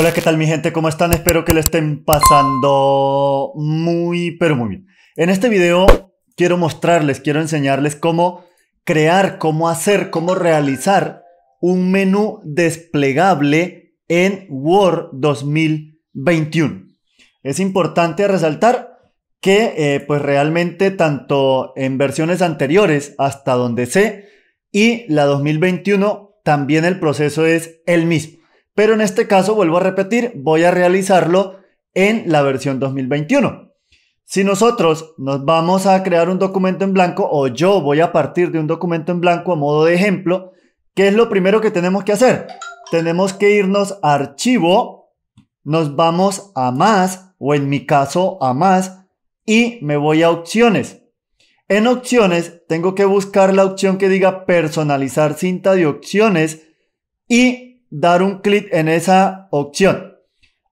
Hola, ¿qué tal mi gente? ¿Cómo están? Espero que le estén pasando muy, pero muy bien. En este video quiero mostrarles, quiero enseñarles cómo crear, cómo hacer, cómo realizar un menú desplegable en Word 2021. Es importante resaltar que eh, pues realmente tanto en versiones anteriores hasta donde sé y la 2021 también el proceso es el mismo. Pero en este caso, vuelvo a repetir, voy a realizarlo en la versión 2021. Si nosotros nos vamos a crear un documento en blanco o yo voy a partir de un documento en blanco a modo de ejemplo, ¿qué es lo primero que tenemos que hacer? Tenemos que irnos a archivo, nos vamos a más o en mi caso a más y me voy a opciones. En opciones tengo que buscar la opción que diga personalizar cinta de opciones y dar un clic en esa opción.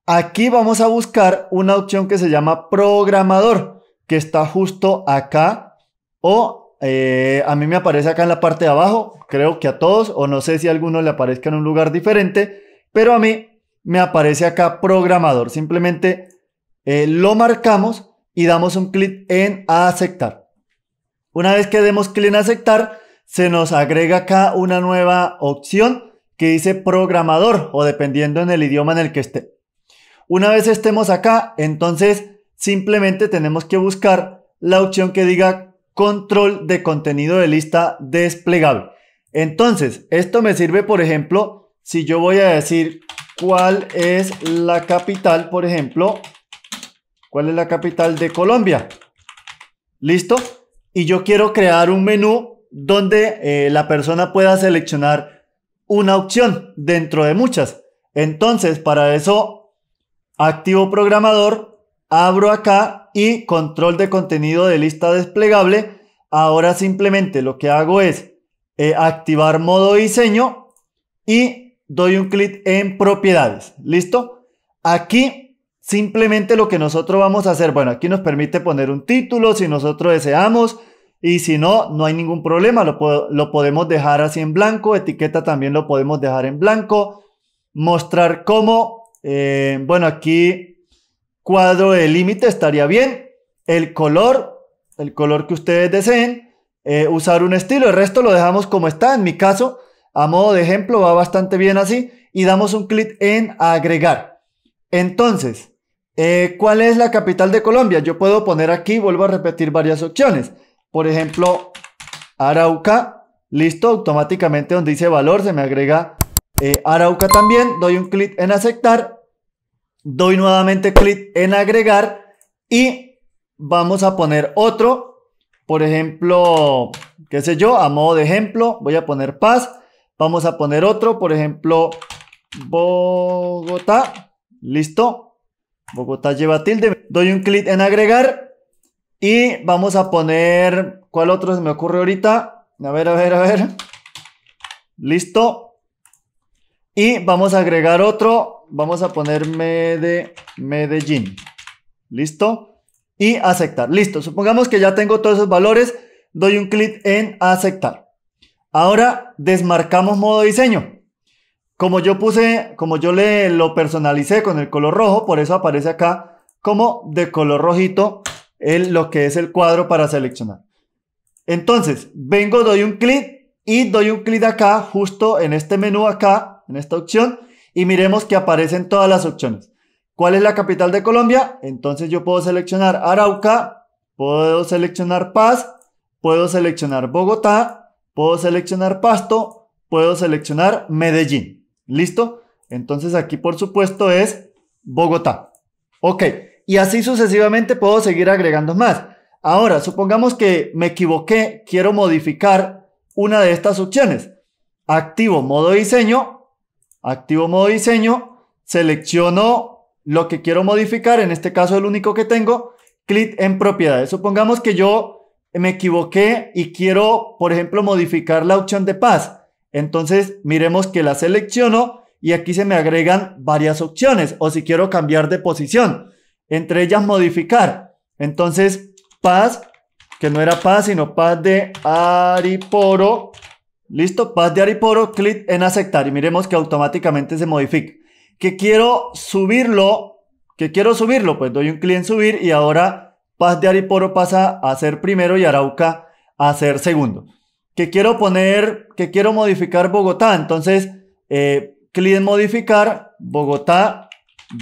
Aquí vamos a buscar una opción que se llama programador, que está justo acá o eh, a mí me aparece acá en la parte de abajo, creo que a todos o no sé si a alguno le aparezca en un lugar diferente, pero a mí me aparece acá programador. Simplemente eh, lo marcamos y damos un clic en aceptar. Una vez que demos clic en aceptar, se nos agrega acá una nueva opción que dice programador o dependiendo en el idioma en el que esté. Una vez estemos acá, entonces simplemente tenemos que buscar la opción que diga control de contenido de lista desplegable. Entonces, esto me sirve, por ejemplo, si yo voy a decir cuál es la capital, por ejemplo, cuál es la capital de Colombia. ¿Listo? Y yo quiero crear un menú donde eh, la persona pueda seleccionar una opción dentro de muchas. Entonces, para eso, activo programador, abro acá y control de contenido de lista desplegable. Ahora simplemente lo que hago es eh, activar modo diseño y doy un clic en propiedades. ¿Listo? Aquí simplemente lo que nosotros vamos a hacer, bueno, aquí nos permite poner un título si nosotros deseamos, y si no, no hay ningún problema, lo, podemos dejar así en blanco, etiqueta también lo podemos dejar en blanco. Mostrar cómo, eh, bueno, aquí cuadro de límite estaría bien. El color, el color que ustedes deseen, eh, usar un estilo, el resto lo dejamos como está. En mi caso, a modo de ejemplo, va bastante bien así y damos un clic en agregar. Entonces, eh, ¿cuál es la capital de Colombia? Yo puedo poner aquí, vuelvo a repetir varias opciones. Por ejemplo, Arauca, listo, automáticamente donde dice valor se me agrega eh, Arauca también, doy un clic en aceptar, doy nuevamente clic en agregar y vamos a poner otro, por ejemplo, qué sé yo, a modo de ejemplo, voy a poner Paz, vamos a poner otro, por ejemplo, Bogotá, listo, Bogotá lleva tilde, doy un clic en agregar y vamos a poner, ¿cuál otro se me ocurre ahorita? A ver, a ver, a ver. Listo. Y vamos a agregar otro. Vamos a poner Medellín. Listo. Y aceptar. Listo. Supongamos que ya tengo todos esos valores. Doy un clic en aceptar. Ahora desmarcamos modo diseño. Como yo puse, como yo le lo personalicé con el color rojo, por eso aparece acá como de color rojito el, lo que es el cuadro para seleccionar. Entonces, vengo, doy un clic y doy un clic acá, justo en este menú acá, en esta opción, y miremos que aparecen todas las opciones. ¿Cuál es la capital de Colombia? Entonces yo puedo seleccionar Arauca, puedo seleccionar Paz, puedo seleccionar Bogotá, puedo seleccionar Pasto, puedo seleccionar Medellín. ¿Listo? Entonces aquí por supuesto es Bogotá. Ok y así sucesivamente puedo seguir agregando más. Ahora, supongamos que me equivoqué, quiero modificar una de estas opciones. Activo modo diseño, activo modo diseño, selecciono lo que quiero modificar, en este caso el único que tengo, clic en propiedades. Supongamos que yo me equivoqué y quiero, por ejemplo, modificar la opción de paz. Entonces, miremos que la selecciono y aquí se me agregan varias opciones o si quiero cambiar de posición entre ellas modificar. Entonces, paz, que no era paz, sino paz de Ariporo. Listo, paz de Ariporo, clic en aceptar y miremos que automáticamente se modifica. Que quiero subirlo, que quiero subirlo, pues doy un clic en subir y ahora paz de Ariporo pasa a ser primero y Arauca a ser segundo. Que quiero poner, que quiero modificar Bogotá, entonces eh, clic en modificar Bogotá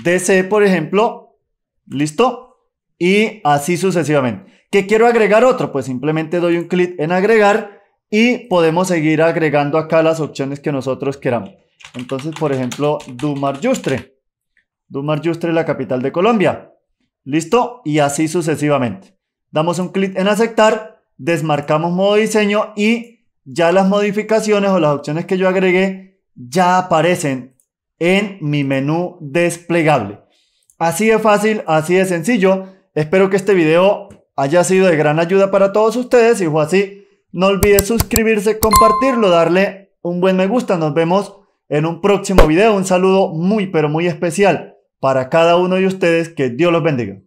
DC, por ejemplo, ¿Listo? Y así sucesivamente. ¿Qué quiero agregar otro? Pues simplemente doy un clic en agregar y podemos seguir agregando acá las opciones que nosotros queramos. Entonces, por ejemplo, Dumar Yustre. Dumar Yustre, la capital de Colombia. ¿Listo? Y así sucesivamente. Damos un clic en aceptar, desmarcamos modo diseño y ya las modificaciones o las opciones que yo agregué ya aparecen en mi menú desplegable. Así de fácil, así de sencillo. Espero que este video haya sido de gran ayuda para todos ustedes. Si fue así, no olvides suscribirse, compartirlo, darle un buen me gusta. Nos vemos en un próximo video. Un saludo muy, pero muy especial para cada uno de ustedes. Que Dios los bendiga.